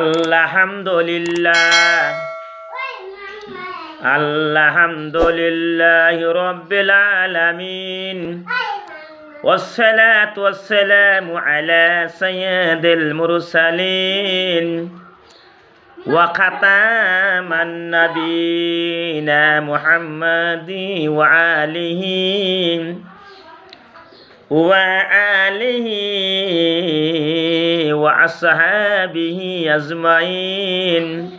আলহামদুলিল্লাহ আলহামদুলিল্লাহ রব্বিল আলামিন والصلاة والسلام على سيد المرسلين وختام النبينا محمد وعليه وآله وأصحابه أجمعين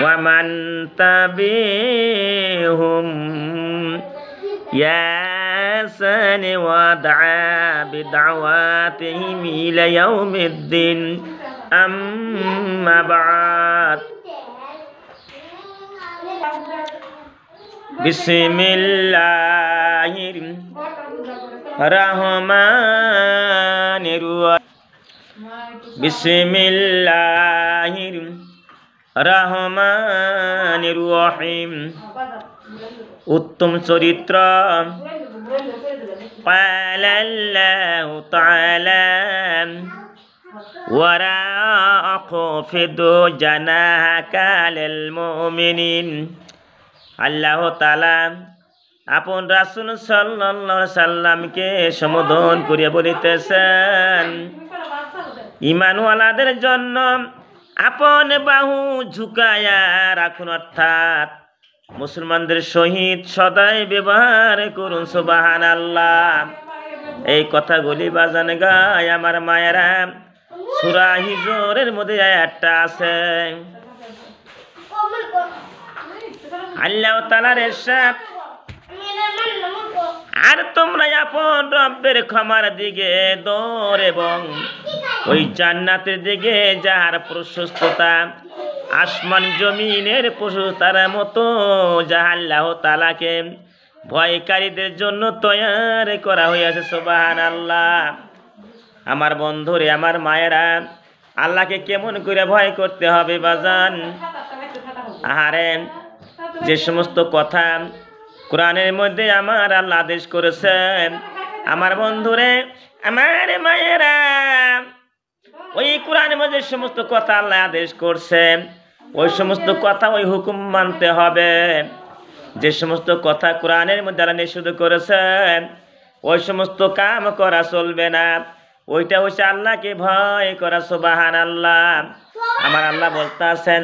ومن تبعهم سن ودعا بدعواتهم إلى يوم الدين أما بعد بسم الله بسم الله الرحمن الرحيم উত্তম চরিত্র قال الله تعالى وراء خفض جناحك للمؤمنين الله تعالى আপন রাসুল সাল্লা সাল্লামকে সম্বোধন করিয়া বলিতেছেন ইমানওয়ালাদের জন্য আপন বাহু ঝুকাইয়া রাখুন অর্থাৎ মুসলমানদের সহিত সদাই ব্যবহার করুন সুবাহান আল্লাহ এই কথাগুলি বাজান গায় আমার মায়েরা সুরা হিজরের মধ্যে একটা আছে আল্লাহ তালার এরশাদ আর তোমরা আপন রব্বের ক্ষমার দিকে দৌড় এবং ওই জান্নাতের দিকে যাহার প্রশস্ততা আসমান জমিনের প্রশস্তার মতো জাহাল্লাহ আল্লাহ তালাকে ভয়কারীদের জন্য তৈয়ার করা হইয়াছে সোবাহান আল্লাহ আমার বন্ধুরে আমার মায়েরা আল্লাহকে কেমন করে ভয় করতে হবে বাজান আহারে যে সমস্ত কথা কোরআনের মধ্যে আমার আল্লাহ আদেশ করেছেন আমার বন্ধুরে আমার মায়েরা ওই কোরআনের মধ্যে সমস্ত কথা আল্লাহ আদেশ করছেন ওই সমস্ত কথা ওই হুকুম মানতে হবে যে সমস্ত কথা কোরআনের মধ্যে আল্লাহ নিষেধ করেছেন ওই সমস্ত কাম করা চলবে না ওইটা হচ্ছে আল্লাহকে ভয় করা সোবাহান আল্লাহ আমার আল্লাহ বলতে আছেন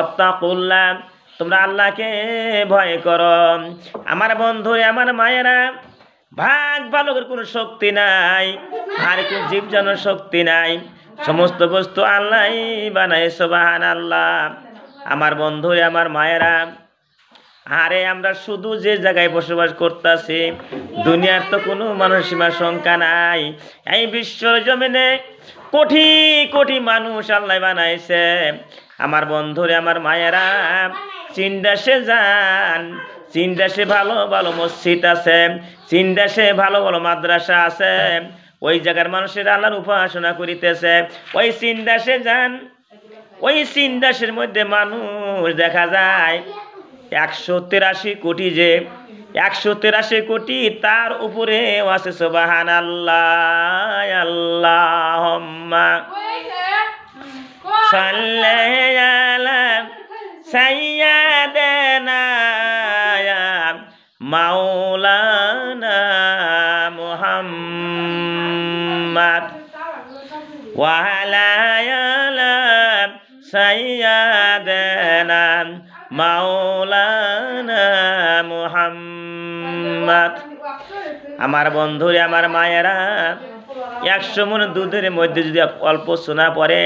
অত্তাকুল্লাহ তোমরা আল্লাহকে ভয় কর আমার বন্ধু আমার মায়েরা ভাগ বালকের কোনো শক্তি নাই আর কোন যেন শক্তি নাই সমস্ত বস্তু আল্লাহ বানাই সোবাহান আল্লাহ আমার বন্ধু আমার মায়েরা আরে আমরা শুধু যে জায়গায় বসবাস করতেছি দুনিয়ার তো কোনো মানুষ সীমা সংখ্যা নাই এই বিশ্ব জমিনে কোটি কোটি মানুষ আল্লাহ বানাইছে আমার বন্ধুরে আমার মায়েরা চীন দেশে যান চীন দেশে ভালো ভালো মসজিদ আছে চীন দেশে ভালো ভালো মাদ্রাসা আছে ওই জায়গার মানুষের আল্লাহর উপাসনা করিতেছে ওই চীন দেশে যান ওই চীন মধ্যে মানুষ দেখা যায় একশো তেরাশি কোটি যে একশো তেরাশি কোটি তার উপরে আছে সোবাহান আল্লাহ আল্লাহ صلي على سيدنا يا مولانا محمد মাওলানা মুহাম্মদ আমার বন্ধুরে আমার মায়েরা একশো মন দুধের মধ্যে যদি অল্প শোনা পরে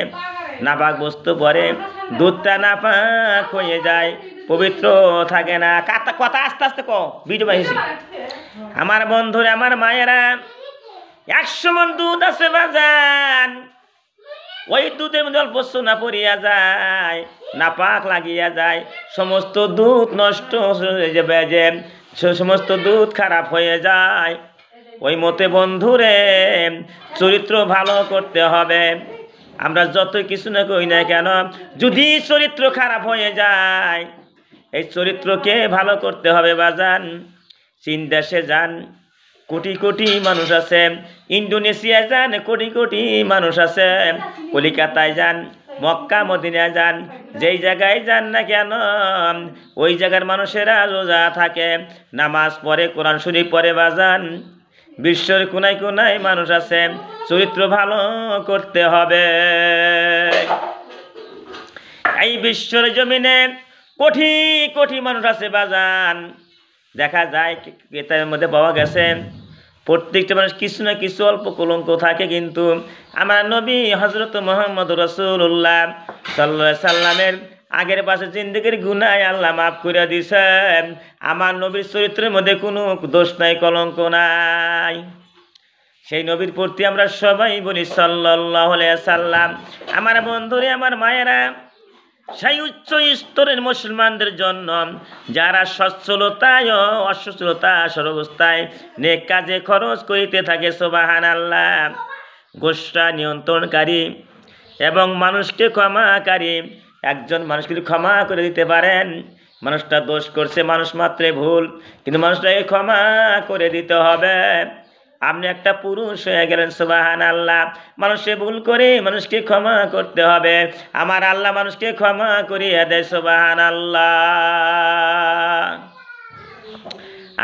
নাপাক বস্তু পরে দুধটা নাপাক হয়ে যায় পবিত্র থাকে না কাতা কথা আস্তে আস্তে ক ভিডিও পাইছি আমার বন্ধুরা আমার মায়েরা একশো মন দুধ আছে বাজান ওই দুধের মধ্যে অল্প সোনা পড়িয়া যায় না পাক লাগিয়া যায় সমস্ত দুধ নষ্ট হয়ে যাবে সমস্ত দুধ খারাপ হয়ে যায় ওই মতে বন্ধুরে চরিত্র ভালো করতে হবে আমরা যত কিছু না কই না কেন যদি চরিত্র খারাপ হয়ে যায় এই চরিত্রকে ভালো করতে হবে বাজান চীন দেশে যান কোটি কোটি মানুষ আছে ইন্দোনেশিয়া যান কোটি কোটি মানুষ আছে কলিকাতায় যান মক্কা মদিনা যান যেই জায়গায় যান না কেন ওই জায়গার মানুষেরা রোজা থাকে নামাজ পড়ে কোরআন শরীফ পরে বাজান বিশ্বের কোনায় কোনায় মানুষ আছে চরিত্র ভালো করতে হবে এই বিশ্বের জমিনে কোটি কোটি মানুষ আছে বাজান দেখা যায় কেতাবের মধ্যে পাওয়া গেছে প্রত্যেকটা মানুষ কিছু না কিছু অল্প কলঙ্ক থাকে কিন্তু আমার নবী হজরত মোহাম্মদ রসুল্লাহ সাল্লা সাল্লামের আগের পাশে জিন্দগির গুনায় আল্লাহ মাফ করে দিছেন আমার নবীর চরিত্রের মধ্যে কোনো দোষ নাই কলঙ্ক নাই সেই নবীর প্রতি আমরা সবাই বলি সাল্লাম আমার বন্ধুরে আমার মায়েরা সেই উচ্চ স্তরের মুসলমানদের জন্য যারা সচ্ছলতায় অসচ্ছলতা সর্বস্থায় নে কাজে খরচ করিতে থাকে সোবাহান আল্লাহ গোষ্ঠা নিয়ন্ত্রণকারী এবং মানুষকে ক্ষমাকারী একজন মানুষ কিন্তু ক্ষমা করে দিতে পারেন মানুষটা দোষ করছে মানুষ মাত্রে ভুল কিন্তু মানুষটাকে ক্ষমা করে দিতে হবে আপনি একটা পুরুষ হয়ে গেলেন সুবাহান আল্লাহ মানুষে ভুল করে মানুষকে ক্ষমা করতে হবে আমার আল্লাহ মানুষকে ক্ষমা করিয়ে দেয় সুবাহান আল্লাহ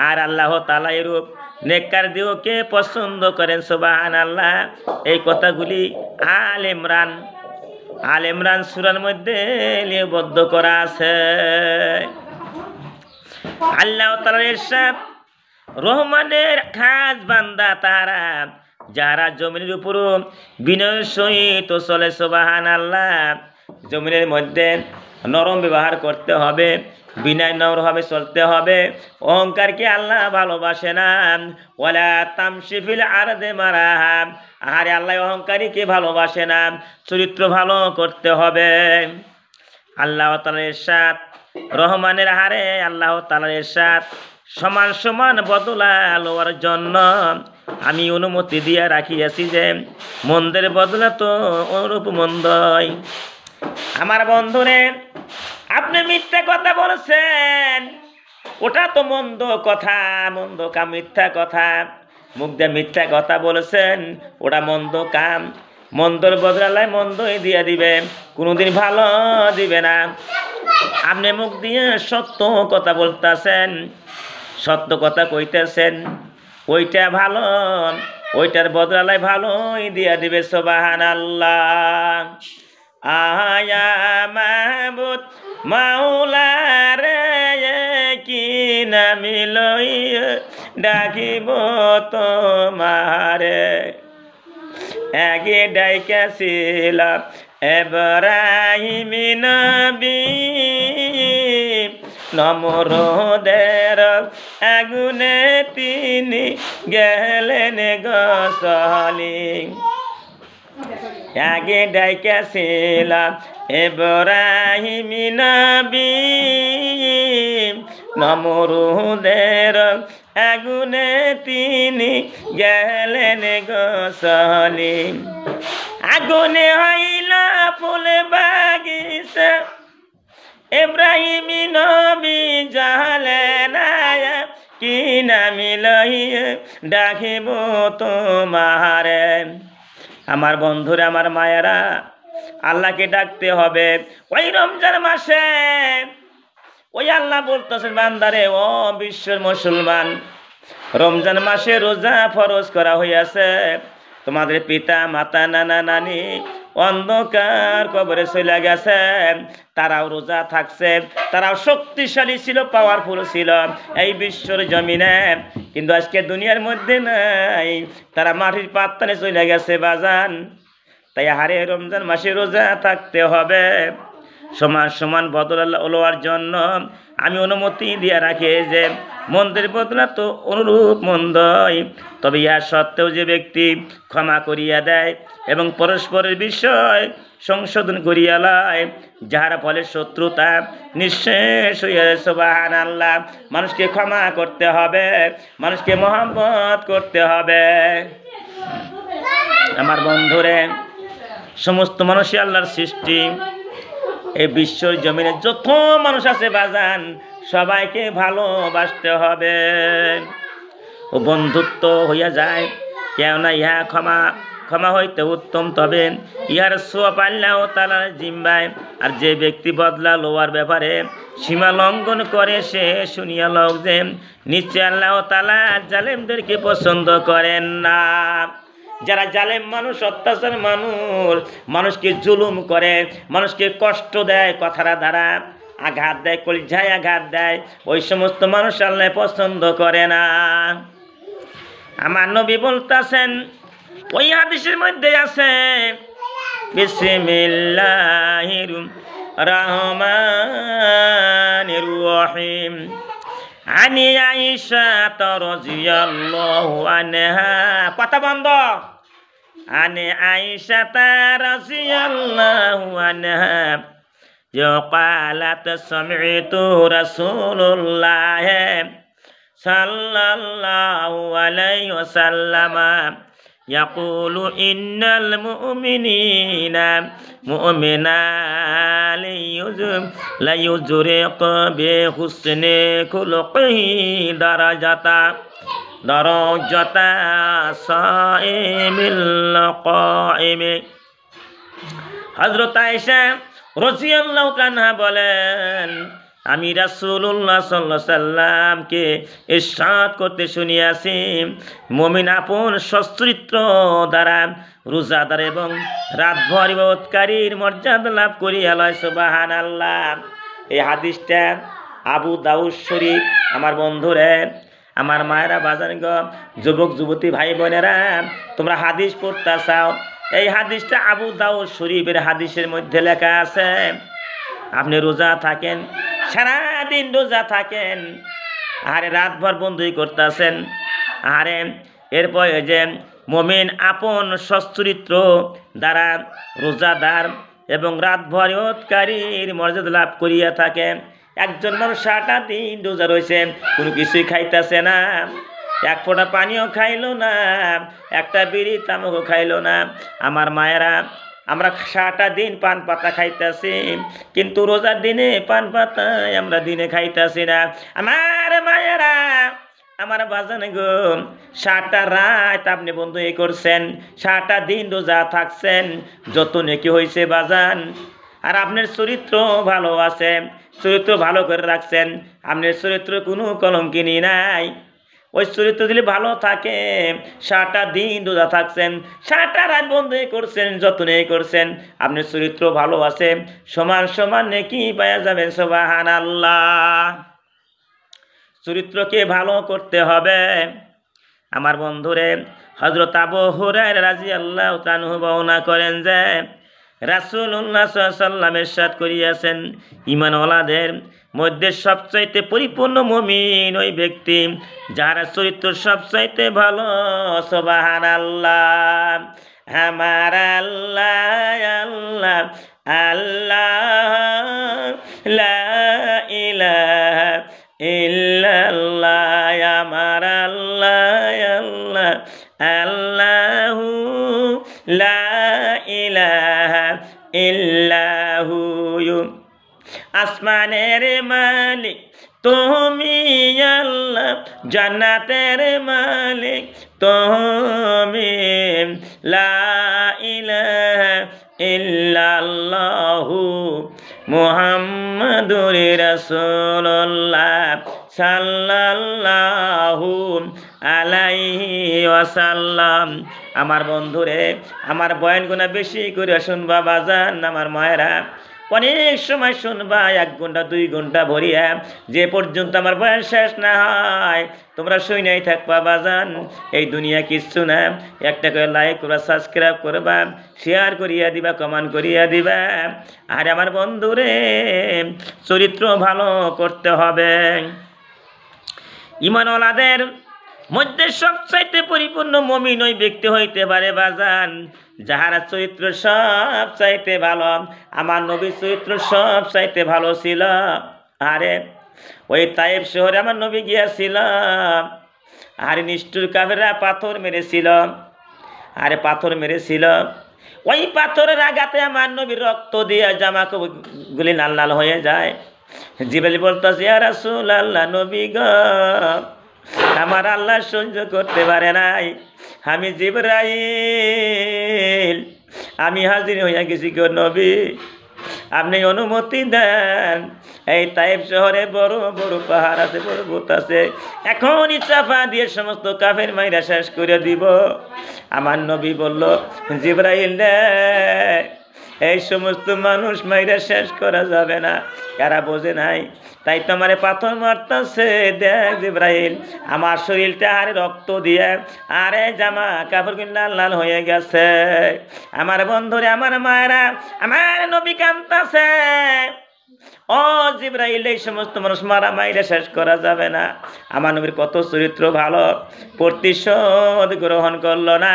আর আল্লাহ তালা এরূপ নেককার দিওকে পছন্দ করেন সুবাহান আল্লাহ এই কথাগুলি আল ইমরান আল ইমরান সুরার মধ্যে লিপিবদ্ধ করা আছে আল্লাহ তাআলা ইরশাদ রহমানের খাস বান্দা তারা যারা জমিনের উপর বিনয় সহিত চলে সোবাহান আল্লাহ জমিনের মধ্যে নরম ব্যবহার করতে হবে বিনয়নভাবে চলতে হবে অহংকার অহংকারকে আল্লাহ ভালোবাসে না ওলা তামসিফিল আর দে মারা আহারে আল্লাহ অহংকারী কে ভালোবাসে না চরিত্র ভালো করতে হবে আল্লাহ তালের ইরশাদ রহমানের হারে আল্লাহ তালার ইরশাদ সমান সমান বদলা লোয়ার জন্য আমি অনুমতি দিয়া রাখিয়াছি যে মন্দের বদলা তো অনুরূপ মন্দই আমার বন্ধুরে আপনি মিথ্যা কথা বলেছেন ওটা তো মন্দ কথা মন্দ কাম মিথ্যা কথা মুখ দিয়ে মিথ্যা কথা বলেছেন ওটা মন্দ কাম মন্দর বদলালায় মন্দই দিয়ে দিবে কোনোদিন ভালো দিবে না আপনি মুখ দিয়ে সত্য কথা বলতেছেন সত্য কথা কইতেছেন ওইটা ভালো ওইটার বদলালায় ভালোই দিয়ে দিবে সোবাহান আল্লাহ আয়া মাহবুদ মাওলার কি নামি লই ডাকিব তোমারে আগে ডাইকাছিলাম এব্রাহিমি নমর দের আগুনে তিনি গেলেন গসলি আগে ডাইকাছিলাম এবারিমি নাবি নমরুদের আগুনে তিনি গেলেন গোসলি আগুনে হইল ফুল বাগিছে এব্রাহিমি নবি জালেন কি নামি লই ডাকিব তোমারে আমার বন্ধুরে আমার মায়েরা আল্লাহকে ডাকতে হবে ওই রমজান মাসে ওই আল্লাহ বলতেছেন বান্দারে ও বিশ্বের মুসলমান রমজান মাসে রোজা ফরজ করা হইয়াছে তোমাদের পিতা মাতা নানা নানি অন্ধকার কবরে চলে গেছে তারাও রোজা থাকছে তারাও শক্তিশালী ছিল পাওয়ারফুল ছিল এই বিশ্বর জমিনে কিন্তু আজকে দুনিয়ার মধ্যে নাই তারা মাটির পাত্তানে চলে গেছে বাজান তাই হারে রমজান মাসে রোজা থাকতে হবে সমান সমান বদলা ওলোয়ার জন্য আমি অনুমতি দিয়া রাখি যে মন্দের বদলা তো অনুরূপ মন্দই তবে ইহা সত্ত্বেও যে ব্যক্তি ক্ষমা করিয়া দেয় এবং পরস্পরের বিষয় সংশোধন করিয়া লয় যাহার ফলে শত্রুতা নিঃশেষ হইয়া সোবাহান আল্লাহ মানুষকে ক্ষমা করতে হবে মানুষকে মহাম্মত করতে হবে আমার বন্ধুরে সমস্ত মানুষই আল্লাহর সৃষ্টি এই বিশ্ব জমিনে যত মানুষ আছে বাজান সবাইকে ভালোবাসতে হবে ও বন্ধুত্ব হইয়া যায় কেননা ইহা ক্ষমা ক্ষমা হইতে উত্তম তবে ইহার সোপাল্লা ও তালার জিম্বায় আর যে ব্যক্তি বদলা লোয়ার ব্যাপারে সীমা লঙ্ঘন করে সে শুনিয়া লোক যে নিশ্চয় আল্লাহ তালা জালেমদেরকে পছন্দ করেন না যারা জালেম মানুষ অত্যাচার মানুষ মানুষকে জুলুম করে মানুষকে কষ্ট দেয় কথারা দ্বারা আঘাত দেয় কলিঝায় আঘাত দেয় ওই সমস্ত মানুষ আল্লাহ পছন্দ করে না আমার নবী বলতেছেন ওই আদেশের মধ্যে আছে বিসমিল্লাহির রহমানির রহিম عن عائشة رضي الله عنها কথা বন্ধ عن عائشة رضي الله عنها قالت سمعت رسول الله صلى الله عليه وسلم يقول إن المؤمنين مؤمنا ليزرق بحسن خلقه درجة درجة صائم القائم হজরত আয়েশা রসিয়াল্লাহ কানহা বলেন আমি রাসুল্লাহ সাল্লা সাল্লামকে ইসাদ করতে শুনিয়াছি মমিন আপন সচরিত্র দ্বারা রোজাদার এবং রাতভর ইবাদতকারীর মর্যাদা লাভ করিয়া লয় সুবাহান আল্লাহ এই হাদিসটা আবু দাউদ শরীফ আমার বন্ধুরে আমার মায়েরা বাজারগ যুবক যুবতী ভাই বোনেরা তোমরা হাদিস পড়তে চাও এই হাদিসটা আবু দাউদ শরীফের হাদিসের মধ্যে লেখা আছে আপনি রোজা থাকেন সারাদিন রোজা থাকেন আরে রাতভর বন্ধুই করতেছেন আরে এরপর যে মমিন আপন সচ্চরিত্র দ্বারা রোজাদার এবং রাতভর ইয়ৎকারীর মর্যাদা লাভ করিয়া থাকে একজন মানুষ সারাটা দিন রোজা রয়েছে কোনো কিছুই খাইতেছে না এক ফোঁটা পানিও খাইল না একটা বিড়ি তামাকও খাইলো না আমার মায়েরা আমরা সারাটা দিন পান পাতা খাইতেছি কিন্তু রোজার দিনে পান পাতা আমরা দিনে খাইতেছি না আমার মায়েরা আমার বাজান গো সাতটা রাত আপনি বন্ধু এ করছেন সারাটা দিন রোজা থাকছেন যত নাকি হয়েছে বাজান আর আপনার চরিত্র ভালো আছে চরিত্র ভালো করে রাখছেন আপনার চরিত্র কোনো কলঙ্কিনী নাই ওই চরিত্র যদি ভালো থাকে সারাটা দিন রোজা থাকছেন সারাটা রাত বন্ধ করছেন যত্ন করছেন আপনি চরিত্র ভালো আছে সমান সমান কি পাওয়া যাবেন সবাহান আল্লাহ চরিত্রকে ভালো করতে হবে আমার বন্ধুরে হজরত আবু হুরায় রাজি আল্লাহ তানহু করেন যে রাসুল রাসুল্লাহ সাল্লামের সাথ করিয়াছেন ইমানওয়ালাদের মধ্যে সবচাইতে পরিপূর্ণ মমিন ওই ব্যক্তি যার চরিত্র সবচাইতে ভালো সবাহান আল্লাহ আমার আল্লাহ আল্লাহ আল্লাহ লা ইলাহা আমার আল্লাহ আল্লাহ আল্লাহু লা ইলাহা ইল্লাহু আসমানের মালিক তুমি আল্লাহ জান্নাতের মালিক তুমি লা ইলাহা ইল্লাল্লাহু মুহাম্মাদুর রাসূলুল্লাহ সাল্লাল্লাহু আলাইহি ওয়াসাল্লাম আমার বন্ধুরে আমার বয়ানগুনা বেশি করে শুনবা বাজান আমার মায়েরা অনেক সময় শুনবা এক ঘন্টা দুই ঘন্টা ভরিয়া যে পর্যন্ত আমার বয়স শেষ না হয় তোমরা শুনেই থাকবা বাজান এই দুনিয়া কিচ্ছু না একটা করে লাইক করবা সাবস্ক্রাইব করবা শেয়ার করিয়া দিবা কমান করিয়া দিবা আর আমার বন্ধুরে চরিত্র ভালো করতে হবে ইমানওয়ালাদের মধ্যে সবচাইতে পরিপূর্ণ মমিন ওই ব্যক্তি হইতে পারে বাজান যাহারা চরিত্র সব চাইতে ভালো আমার নবীর চরিত্র সব চাইতে ভালো ছিল আরে ওই তাইব শহরে আমার নবী গিয়াছিল আরে নিষ্ঠুর কাবেরা পাথর মেরেছিল আরে পাথর মেরেছিল ওই পাথরের আঘাতে আমার নবী রক্ত দিয়ে জামা গুলি লাল লাল হয়ে যায় জিবেলি বলতো জিয়া রাসুল আল্লাহ নবী গ আমার আল্লাহ সহ্য করতে পারে নাই আমি জিবরাইল আমি হাজির হইয়া গেছি কেউ নবী আপনি অনুমতি দেন এই তাইব শহরে বড় বড় পাহাড় আছে পর্বত আছে এখনই চাপা দিয়ে সমস্ত কাফের মাইরা শেষ করে দিব আমার নবী বলল জিব্রাইল দেয় এই সমস্ত মানুষ মাইরা শেষ করা যাবে না এরা বোঝে নাই তাই তো পাথর মারতেছে দেখ ইব্রাহিম আমার শরীরটা আরে রক্ত দিয়ে আরে জামা কাপড় কিন্তু লাল লাল হয়ে গেছে আমার বন্ধুরে আমার মায়েরা আমার নবী কান্তাছে ও জিব্রাইল এই সমস্ত মানুষ মারা মাইরে শেষ করা যাবে না আমার নবীর কত চরিত্র ভালো প্রতিশোধ গ্রহণ করলো না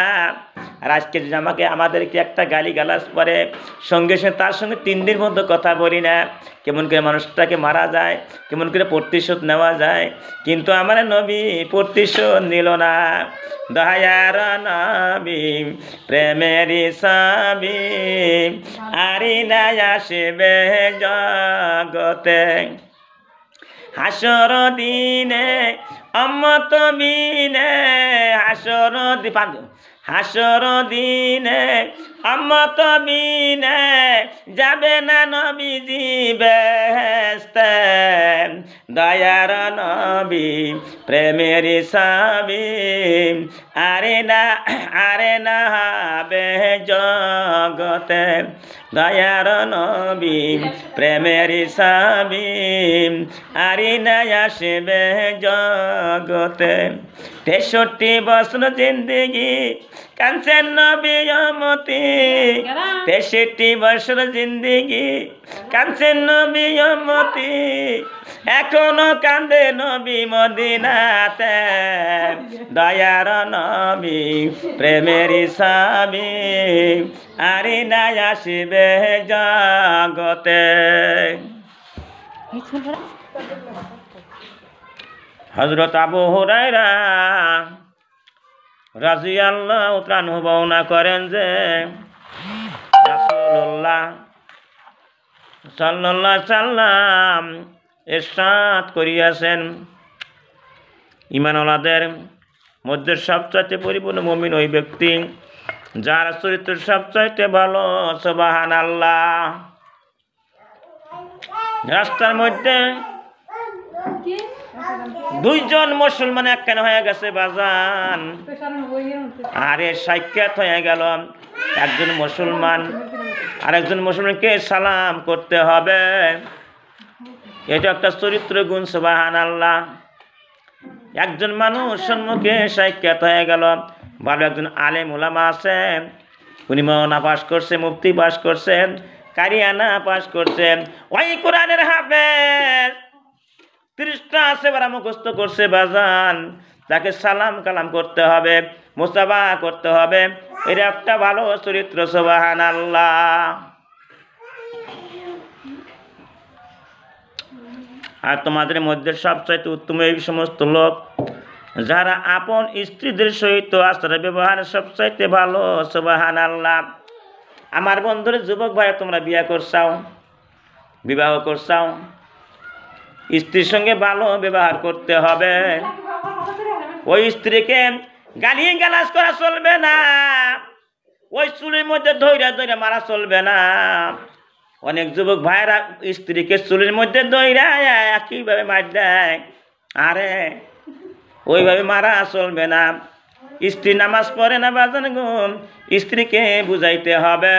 আর আজকে যদি আমাকে আমাদেরকে একটা গালি গালাস পরে সঙ্গে সঙ্গে তার সঙ্গে তিন দিন মধ্যে কথা বলি না কেমন করে মানুষটাকে মারা যায় কেমন করে প্রতিশোধ নেওয়া যায় কিন্তু আমার নবী প্রতিশোধ নিল না দয়ার নবি প্রেমের সাবি আরি না জগতে হাসর দিনে অমত বিনে হাসর দি হাসর দিনে অমত বিনে যাবে না নবীজি বেহেস্তে দয়ার নবী প্রেমের সাবি আরে না আরে না বে জগতে দয়ার নবী প্রেমের সাবি আরে না আসবে জগতে তেষট্টি বছর জিন্দগি কাঞ্চন নবীয়মতে তেষট্টি বছর জিন্দিগি কাঞ্চন নবীয়মতে এখনো কান্দে নবী মদিনাতে দয়ার নবী প্রেমের স্বামী আরে নাই আসিবে জগতে হজরত আবু হুরাইরা রাজি আল্লাহ ত্রাণুবনা করেন যে রাসুল্লাহ সাল্লাহ সাল্লাম এরশাদ করিয়াছেন ইমানওয়ালাদের মধ্যে সবচাইতে পরিপূর্ণ মমিন ওই ব্যক্তি যার চরিত্র সবচাইতে ভালো সবাহান আল্লাহ রাস্তার মধ্যে দুইজন মুসলমান একখানে হয়ে গেছে বাজান আরে সাক্ষাৎ হয়ে গেল একজন মুসলমান আরেকজন মুসলমানকে সালাম করতে হবে এটা একটা চরিত্র গুণ সুবাহান আল্লাহ একজন মানুষ সম্মুখে সাক্ষাৎ হয়ে গেল ভালো একজন আলেম ওলামা আছেন উনি মনা পাশ করছে মুক্তি পাশ করছেন কারিয়ানা পাশ করছেন ওই কোরআনের হাফেজ তিরিশটা আছে বারা মুখস্ত করছে বাজান তাকে সালাম কালাম করতে হবে মোসাবা করতে হবে এটা একটা ভালো চরিত্র সোবাহান আল্লাহ আর তোমাদের মধ্যে সবচাইতে উত্তম এই সমস্ত লোক যারা আপন স্ত্রীদের সহিত আচার ব্যবহার সবচাইতে ভালো সোবাহান আল্লাহ আমার বন্ধুরে যুবক ভাই তোমরা বিয়া করছাও বিবাহ করছাও স্ত্রীর সঙ্গে ভালো ব্যবহার করতে হবে ওই স্ত্রীকে গালিয়ে গালাজ করা চলবে না ওই চুলের মধ্যে ধৈরা ধৈরা মারা চলবে না অনেক যুবক ভাইরা স্ত্রীকে চুলের মধ্যে দৈরা একইভাবে মার দেয় আরে ওইভাবে মারা চলবে না স্ত্রী নামাজ পড়ে না বাজান গুম স্ত্রীকে বুঝাইতে হবে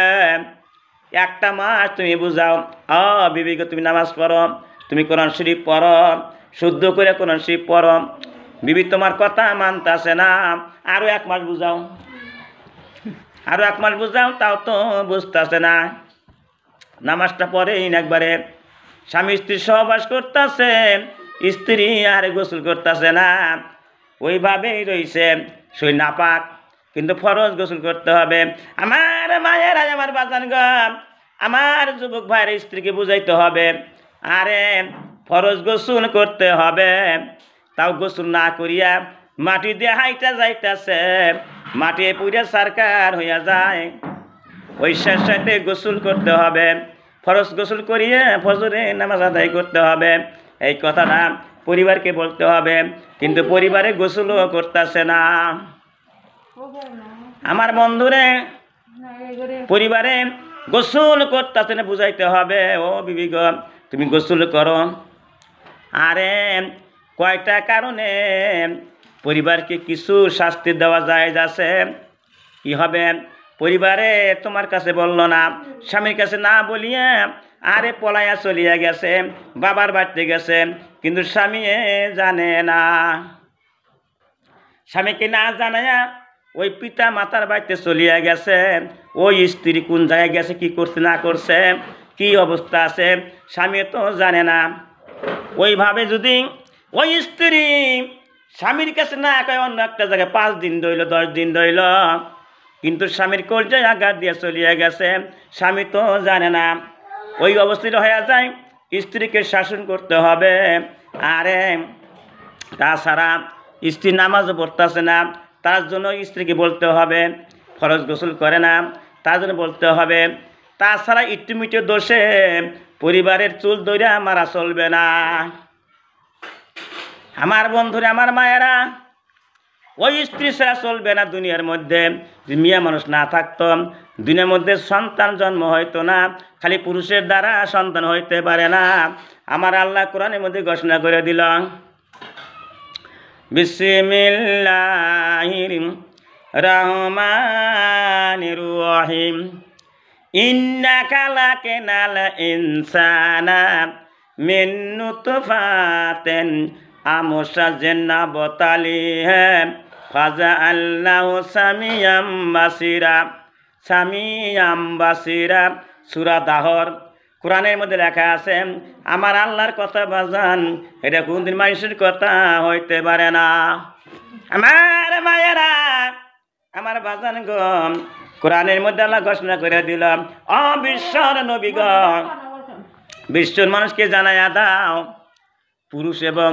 একটা মাস তুমি বুঝাও অ বিবেকে তুমি নামাজ পড়ো তুমি কোরআন শরীফ পড়ো শুদ্ধ করে কোরআন শরীফ পড়ো বিবি তোমার কথা মানতাছে না আরও এক মাস বুঝাও আরও এক মাস বুঝাও তাও তো বুঝতেছে না নামাজটা পরে একবারে স্বামী স্ত্রী সহবাস করতেছে স্ত্রী আর গোসল করতেছে না ওইভাবেই রয়েছে সই নাপাক কিন্তু ফরজ গোসল করতে হবে আমার মায়ের আমার বাজান আমার যুবক ভাইয়ের স্ত্রীকে বুঝাইতে হবে আরে ফরজ গোসল করতে হবে তাও গোসল না করিয়া মাটি দিয়ে হাইটা যাইতেছে মাটি পুড়ে সরকার হইয়া যায় ওই সাথে গোসল করতে হবে ফরজ গোসল করিয়ে ফজরে নামাজ আদায় করতে হবে এই কথাটা পরিবারকে বলতে হবে কিন্তু পরিবারে গোসলও করতেছে না আমার বন্ধুরে পরিবারে গোসল করতেছে না বুঝাইতে হবে ও বিবিগ তুমি গোসল করো আরে কয়টা কারণে পরিবারকে কিছু শাস্তি দেওয়া যায় যাচ্ছে কী হবে পরিবারে তোমার কাছে বললো না স্বামীর কাছে না বলিয়া আরে পলায়া চলিয়া গেছে বাবার বাড়িতে গেছে কিন্তু স্বামী জানে না স্বামীকে না জানায়া ওই পিতা মাতার বাড়িতে চলিয়া গেছে ওই স্ত্রী কোন জায়গায় গেছে কি করছে না করছে কি অবস্থা আছে স্বামী তো জানে না ওইভাবে যদি ওই স্ত্রী স্বামীর কাছে না এক অন্য একটা জায়গায় পাঁচ দিন দইল দশ দিন দইল কিন্তু স্বামীর কলজায় আঘাত দিয়ে চলিয়ে গেছে স্বামী তো জানে না ওই অবস্থিত হয়ে যায় স্ত্রীকে শাসন করতে হবে আরে তাছাড়া স্ত্রী নামাজও পড়তেছে না তার জন্য স্ত্রীকে বলতে হবে ফরজ গোসল করে না তার জন্য বলতে হবে তাছাড়া ইট্টুমিটো দোষে পরিবারের চুল দইরা মারা চলবে না আমার বন্ধুরে আমার মায়েরা ওই স্ত্রী সেরা চলবে না দুনিয়ার মধ্যে মিয়া মানুষ না থাকতো দুনিয়ার মধ্যে সন্তান জন্ম হইতো না খালি পুরুষের দ্বারা সন্তান হইতে পারে না আমার আল্লাহ কোরআনের মধ্যে ঘোষণা করে দিল বিসমিল্লাহির রহমানির রহিম ইন্নাকালা ইনসানা আমসা বতালি আল্লাহ সুরা দাহর কোরআনের মধ্যে লেখা আছে আমার আল্লাহর কথা বাজান এটা কোনদিন মানুষের কথা হইতে পারে না আমার মায়েরা আমার বাজান গ কোরআনের মধ্যে আল্লাহ ঘোষণা করে দিলাম অবিশ্বর নবী বিশ্বর মানুষকে জানাইয়া দাও পুরুষ এবং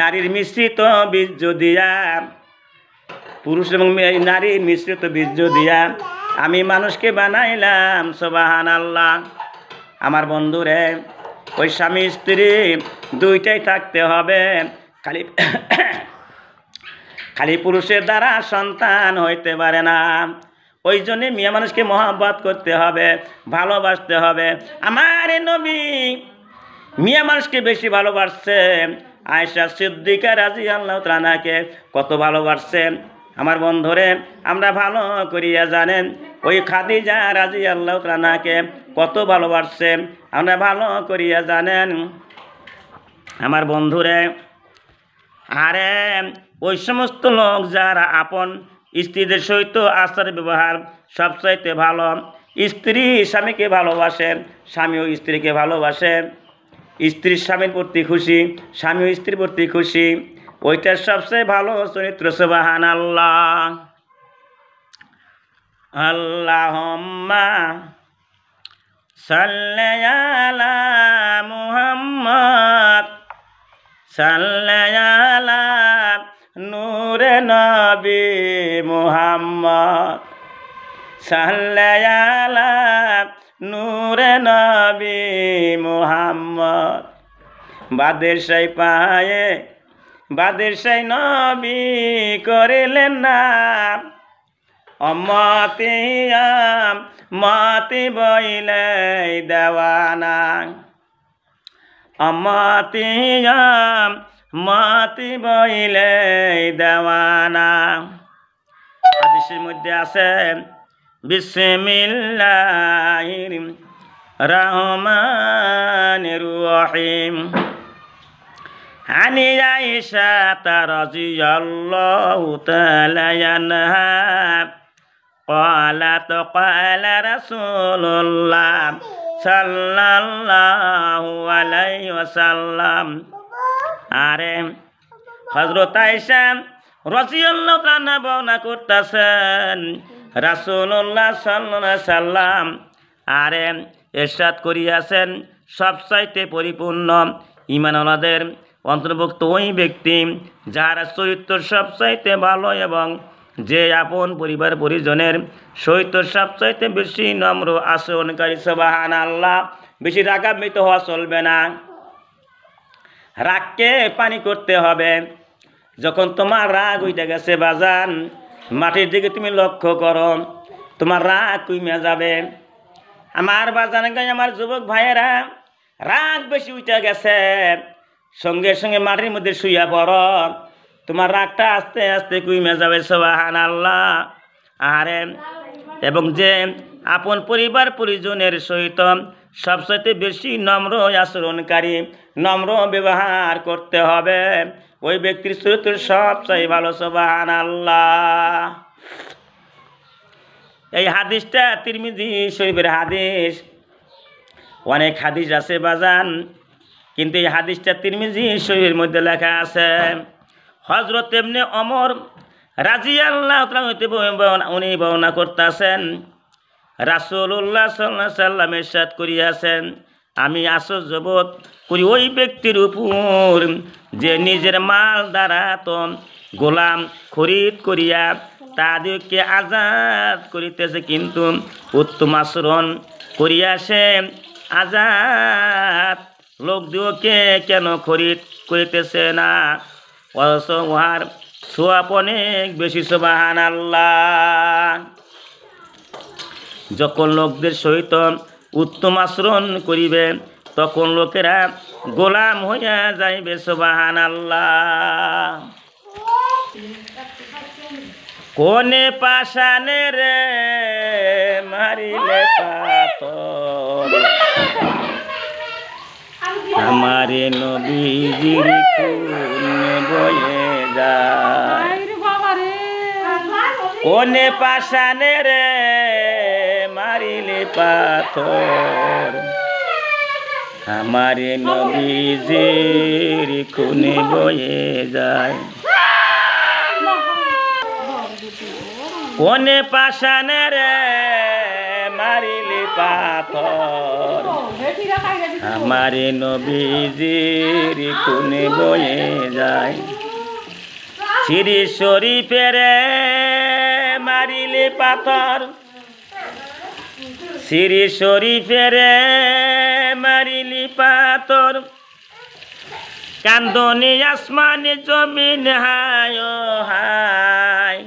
নারীর মিশ্রিত বীর্য দিয়া পুরুষ এবং নারীর মিশ্রিত বীর্য দিয়া আমি মানুষকে বানাইলাম সোবাহান আল্লাহ আমার বন্ধুরে ওই স্বামী স্ত্রী দুইটাই থাকতে হবে খালি খালি পুরুষের দ্বারা সন্তান হইতে পারে না ওই জন্যে মেয়ে মানুষকে মহাব্বত করতে হবে ভালোবাসতে হবে আমার নবী মিয়া মানুষকে বেশি ভালোবাসছে আয়েশা সিদ্দিকা রাজি আল্লাহ তানাকে কত ভালোবাসছে আমার বন্ধুরে আমরা ভালো করিয়া জানেন ওই খাদিজা রাজি আল্লাহ তানাকে কত ভালোবাসছে আমরা ভালো করিয়া জানেন আমার বন্ধুরে আরে ওই সমস্ত লোক যারা আপন স্ত্রীদের সহিত আচার ব্যবহার সবচাইতে ভালো স্ত্রী স্বামীকে ভালোবাসেন স্বামীও স্ত্রীকে ভালোবাসেন স্ত্রীর স্বামীর প্রতি খুশি স্বামীও স্ত্রীর প্রতি খুশি ওইটার সবচেয়ে ভালো চরিত্র সুবাহান আল্লাহ আল্লাহ সাল্লা মুহাম্মদ সাল্লা নবী মুহাম্মদ সাল্লায়ালা নূরে নবি মুহাম্মদ বাদের সাই পায়ে বাদের সাই নবী করিলেন না অমতিয়াম মতি বইলে দেওয়ানা অমতিয়াম মাতি বইলে দেওয়ানা হাদিসের মধ্যে আছে বিসমিল্লাহির রহমানির রহিম আনি আয়েশা রাদিয়াল্লাহু তাআলা আনহা قالت قال رسول الله صلى الله عليه وسلم আরে হজরত আয়সা রসিয়াল্লাহ রান্না বান্না করতেছেন রাসুল্লাহ সাল্লা সাল্লাম আরে এরশাদ করিয়াছেন সবচাইতে পরিপূর্ণ ইমানওয়ালাদের অন্তর্ভুক্ত ওই ব্যক্তি যার চরিত্র সবচাইতে ভালো এবং যে আপন পরিবার পরিজনের সহিত সবচাইতে বেশি নম্র আচরণকারী সবাহান আল্লাহ বেশি রাগান্বিত হওয়া চলবে না রাগকে পানি করতে হবে যখন তোমার রাগ উঠে গেছে বাজান মাটির দিকে তুমি লক্ষ্য করো তোমার রাগ কমে যাবে আমার বাজান আমার যুবক ভাইয়েরা রাগ বেশি উঠে গেছে সঙ্গে সঙ্গে মাটির মধ্যে শুইয়া পড়ো তোমার রাগটা আস্তে আস্তে কুইমে যাবে সোবাহান আল্লাহ আহারে এবং যে আপন পরিবার পরিজনের সহিত সবচাইতে বেশি নম্র আচরণকারী নম্র ব্যবহার করতে হবে ওই ব্যক্তির চরিত্র সবচেয়ে ভালো সবান আল্লাহ এই হাদিসটা তিরমিজি শরীফের হাদিস অনেক হাদিস আছে বাজান কিন্তু এই হাদিসটা তিরমিজি শরীফের মধ্যে লেখা আছে হজরত এমনি অমর রাজিয়াল্লাহ উনি বর্ণনা করতেছেন রাসুল্লাহ সাল্লাহ সাল্লামের সাদ করিয়াছেন আমি আশ্চর্যবোধ করি ওই ব্যক্তির উপর যে নিজের মাল দ্বারা তো গোলাম খরিদ করিয়া তাদেরকে আজাদ করিতেছে কিন্তু উত্তম আচরণ করিয়াছে আজাদ লোক দিওকে কেন খরিদ করিতেছে না অথচ উহার সোয়াপ অনেক বেশি সোবাহান আল্লাহ যখন লোকদের সহিত উত্তম আচরণ করিবে তখন লোকেরা গোলাম হইয়া যাইবে সোবাহান আল্লাহ কোনে পাশানে রে মারিলে আমারে নবীজির বয়ে যায় কোনে পাশানে রে পাথর আমার নবীজির কোনে বয়ে যায় কোনে পাশানে রে মারিলি পাথর আমার নবীজির কোনে বয়ে যায় শ্রী শরীফের মারিলি পাথর শ্রী শরীফের মারিলি পাথর কান্দনি আসমানি জমিন হায় হায়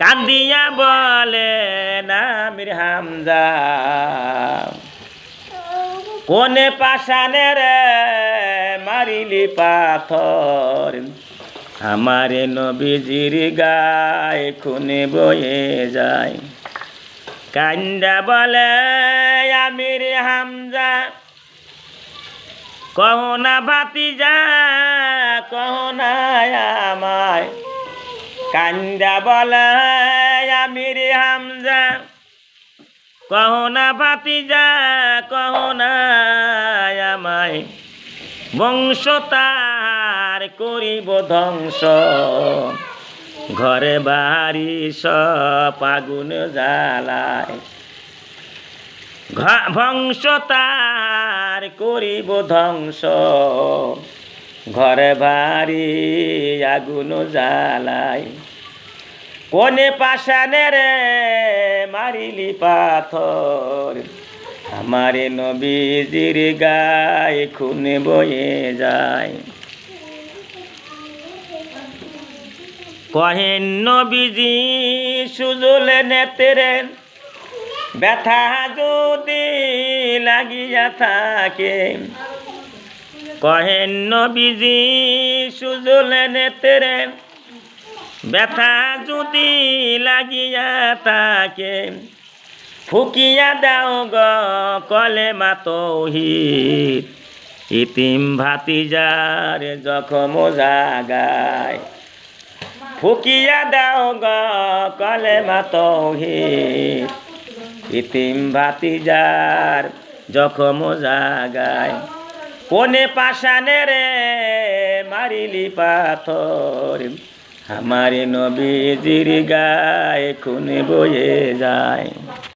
কান্দিয়া বলে নামির হামজা কোনে পাশানে রে মারিলি পাথর আমার নবীজির গায়ে খুনে বয়ে যায় কান্দা বলে আমির হামজা কহো না ভাতিজা কহো না আমায় কান্দা বলে আমির হামজা কহো না ভাতিজা কহো না আমায় বংশ তার করিব ধ্বংস ঘরে বাড়ি সব আগুন জ্বালায় ভংস তার করিব ধ্বংস ঘরে বাড়ি আগুন জ্বালায় কোনে পাশানে রে মারিলি পাথর আমারে নবীজির গায়ে খুনে বয়ে যায় কহেন নবীজি সুজলে নেতেরেন ব্যথা যদি লাগিয়া থাকে কহেন নবীজি সুজলে নেতেরেন ব্যথা যদি লাগিয়া থাকে ফুকিয়া দাও গ কলে মাতহিত ইতিম ভাতিজার জখম জাগায় ফুকিয়া দাও গ কলে মাতহি ইতিম ভাতিজার জখম জাগায় কোনে পাশানে রে মারিলি পাথর আমার জিরি গায়ে খুনে বয়ে যায়